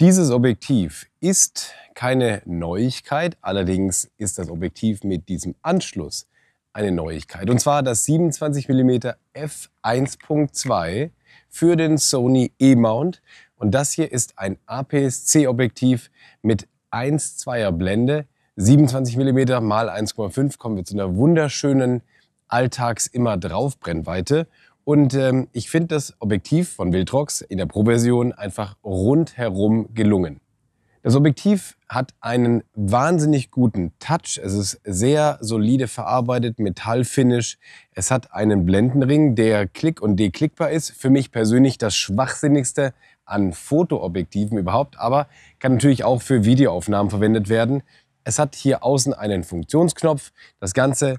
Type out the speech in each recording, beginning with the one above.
Dieses Objektiv ist keine Neuigkeit, allerdings ist das Objektiv mit diesem Anschluss eine Neuigkeit. Und zwar das 27 mm f1.2 für den Sony E-Mount. Und das hier ist ein APS-C-Objektiv mit 1,2er Blende. 27 mm x 1,5 kommen wir zu einer wunderschönen Alltags-immer-drauf-Brennweite. Und ähm, ich finde das Objektiv von Viltrox in der Pro-Version einfach rundherum gelungen. Das Objektiv hat einen wahnsinnig guten Touch. Es ist sehr solide verarbeitet, Metallfinish. Es hat einen Blendenring, der klick- und deklickbar ist. Für mich persönlich das Schwachsinnigste an Fotoobjektiven überhaupt, aber kann natürlich auch für Videoaufnahmen verwendet werden. Es hat hier außen einen Funktionsknopf. Das Ganze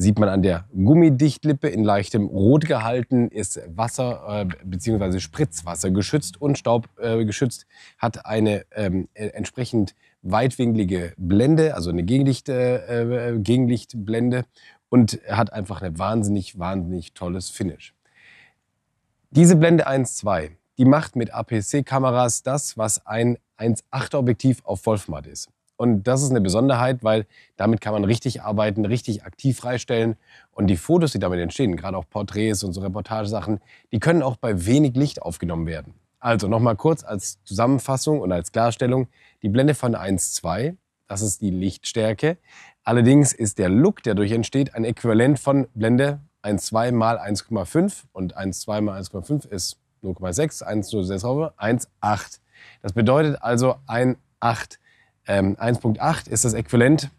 sieht man an der Gummidichtlippe. In leichtem Rot gehalten ist Wasser äh, bzw. Spritzwasser geschützt und Staub äh, geschützt. Hat eine ähm, äh, entsprechend weitwinklige Blende, also eine Gegenlicht, äh, äh Gegenlichtblende und hat einfach ein wahnsinnig, wahnsinnig tolles Finish. Diese Blende 1.2, die macht mit APC-Kameras das, was ein 1.8 Objektiv auf Wolfmart ist. Und das ist eine Besonderheit, weil damit kann man richtig arbeiten, richtig aktiv freistellen. Und die Fotos, die damit entstehen, gerade auch Porträts und so Reportagesachen, die können auch bei wenig Licht aufgenommen werden. Also nochmal kurz als Zusammenfassung und als Klarstellung. Die Blende von 1.2, das ist die Lichtstärke. Allerdings ist der Look, der durch entsteht, ein Äquivalent von Blende 1.2 mal 1,5 und 1.2 mal 1,5 ist 0,6, 1,06, 1,8. Das bedeutet also 1,8. 1.8 ähm, ist das Äquivalent.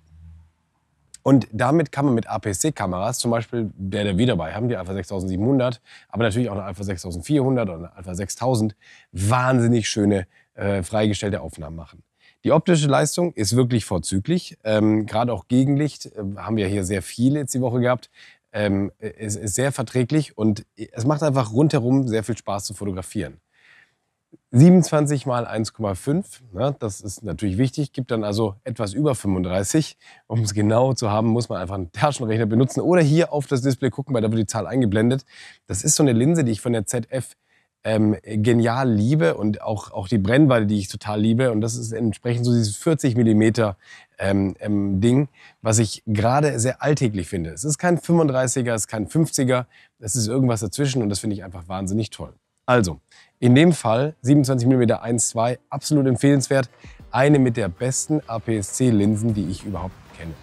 Und damit kann man mit APC-Kameras, zum Beispiel der, der wir dabei haben, die Alpha 6700, aber natürlich auch eine Alpha 6400 oder eine Alpha 6000, wahnsinnig schöne äh, freigestellte Aufnahmen machen. Die optische Leistung ist wirklich vorzüglich. Ähm, Gerade auch Gegenlicht äh, haben wir hier sehr viele jetzt die Woche gehabt. Ähm, es ist sehr verträglich und es macht einfach rundherum sehr viel Spaß zu fotografieren. 27 mal 1,5, ne, das ist natürlich wichtig, gibt dann also etwas über 35. Um es genau zu haben, muss man einfach einen Taschenrechner benutzen oder hier auf das Display gucken, weil da wird die Zahl eingeblendet. Das ist so eine Linse, die ich von der ZF ähm, genial liebe und auch, auch die Brennweite, die ich total liebe. Und das ist entsprechend so dieses 40 mm ähm, ähm, Ding, was ich gerade sehr alltäglich finde. Es ist kein 35er, es ist kein 50er, es ist irgendwas dazwischen und das finde ich einfach wahnsinnig toll. Also, in dem Fall 27 mm 1.2 absolut empfehlenswert. Eine mit der besten APS-C-Linsen, die ich überhaupt kenne.